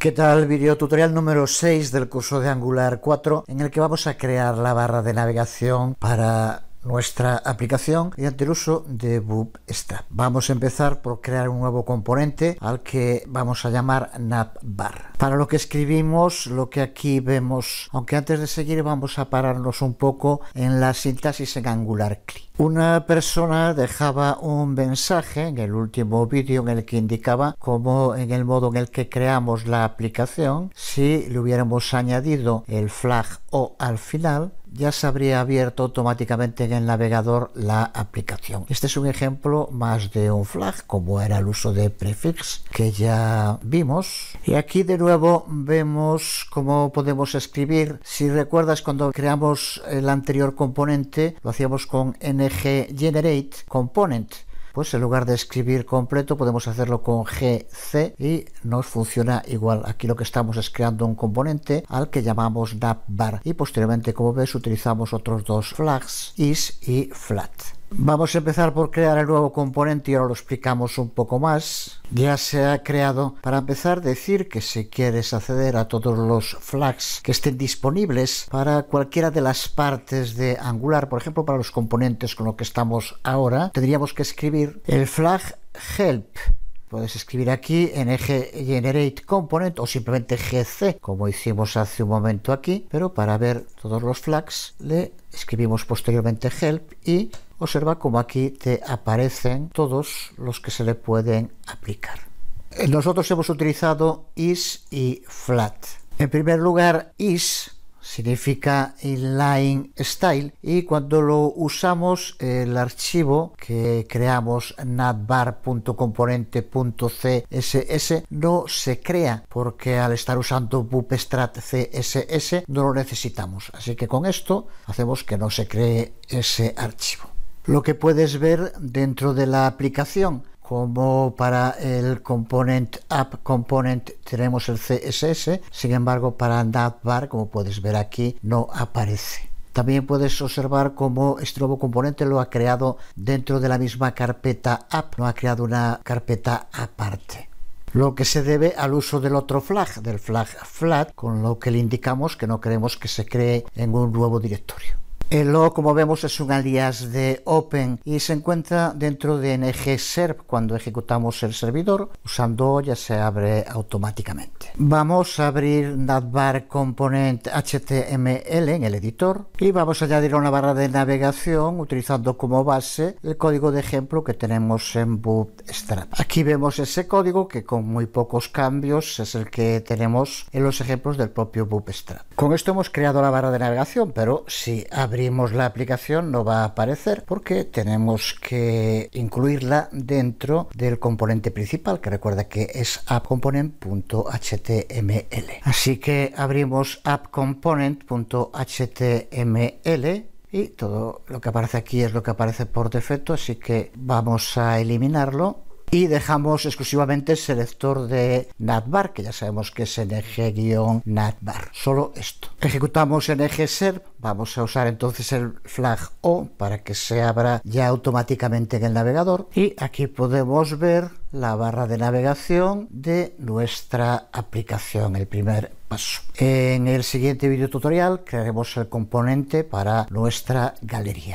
¿Qué tal? Video tutorial número 6 del curso de Angular 4 en el que vamos a crear la barra de navegación para nuestra aplicación mediante el uso de Bootstrap. Vamos a empezar por crear un nuevo componente al que vamos a llamar navbar. Para lo que escribimos, lo que aquí vemos, aunque antes de seguir vamos a pararnos un poco en la sintaxis en Angular Click. Una persona dejaba un mensaje en el último vídeo en el que indicaba cómo en el modo en el que creamos la aplicación, si le hubiéramos añadido el flag o al final, ya se habría abierto automáticamente en el navegador la aplicación. Este es un ejemplo más de un flag, como era el uso de prefix que ya vimos. Y aquí de nuevo vemos cómo podemos escribir. Si recuerdas cuando creamos el anterior componente, lo hacíamos con ng generate component pues en lugar de escribir completo podemos hacerlo con GC y nos funciona igual. Aquí lo que estamos es creando un componente al que llamamos Bar y posteriormente como ves utilizamos otros dos flags is y flat. Vamos a empezar por crear el nuevo componente y ahora lo explicamos un poco más. Ya se ha creado. Para empezar, decir que si quieres acceder a todos los flags que estén disponibles para cualquiera de las partes de Angular, por ejemplo, para los componentes con los que estamos ahora, tendríamos que escribir el flag help Puedes escribir aquí ng generate component o simplemente gc, como hicimos hace un momento aquí, pero para ver todos los flags le escribimos posteriormente help y observa cómo aquí te aparecen todos los que se le pueden aplicar. Nosotros hemos utilizado is y flat. En primer lugar, is significa inline style y cuando lo usamos el archivo que creamos natbar.componente.css no se crea porque al estar usando bootstrap css no lo necesitamos así que con esto hacemos que no se cree ese archivo lo que puedes ver dentro de la aplicación. Como para el component app component tenemos el CSS, sin embargo para navbar, como puedes ver aquí, no aparece. También puedes observar cómo este nuevo componente lo ha creado dentro de la misma carpeta app, no ha creado una carpeta aparte. Lo que se debe al uso del otro flag, del flag flat, con lo que le indicamos que no queremos que se cree en un nuevo directorio. El O, como vemos, es un alias de Open y se encuentra dentro de ng-serve. Cuando ejecutamos el servidor, usando O ya se abre automáticamente. Vamos a abrir navbar component HTML en el editor y vamos a añadir una barra de navegación utilizando como base el código de ejemplo que tenemos en Bootstrap. Aquí vemos ese código que con muy pocos cambios es el que tenemos en los ejemplos del propio Bootstrap. Con esto hemos creado la barra de navegación, pero si abrimos abrimos la aplicación no va a aparecer porque tenemos que incluirla dentro del componente principal que recuerda que es appcomponent.html. Así que abrimos appcomponent.html y todo lo que aparece aquí es lo que aparece por defecto, así que vamos a eliminarlo y dejamos exclusivamente el selector de natbar, que ya sabemos que es el eje navbar. Solo esto. Ejecutamos en eje vamos a usar entonces el flag O para que se abra ya automáticamente en el navegador y aquí podemos ver la barra de navegación de nuestra aplicación, el primer paso. En el siguiente video tutorial crearemos el componente para nuestra galería.